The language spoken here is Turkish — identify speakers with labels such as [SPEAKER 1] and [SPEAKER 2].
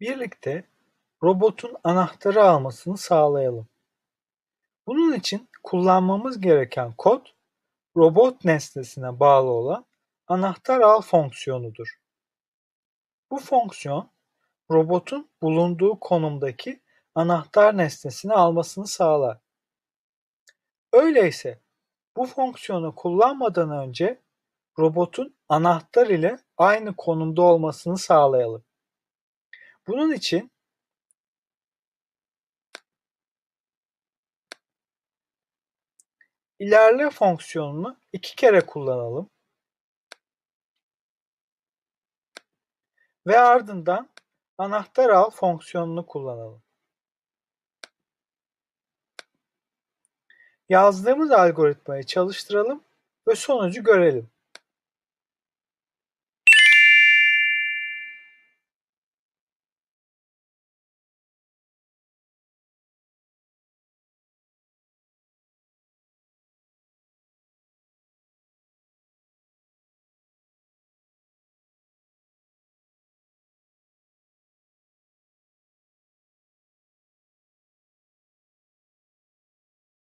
[SPEAKER 1] Birlikte
[SPEAKER 2] robotun anahtarı almasını sağlayalım. Bunun için kullanmamız gereken kod robot nesnesine bağlı olan anahtar al fonksiyonudur. Bu fonksiyon robotun bulunduğu konumdaki anahtar nesnesini almasını sağlar. Öyleyse bu fonksiyonu kullanmadan önce robotun anahtar ile aynı konumda olmasını sağlayalım. Bunun için ilerle fonksiyonunu iki kere kullanalım. Ve ardından anahtar al fonksiyonunu kullanalım. Yazdığımız algoritmayı çalıştıralım ve sonucu görelim.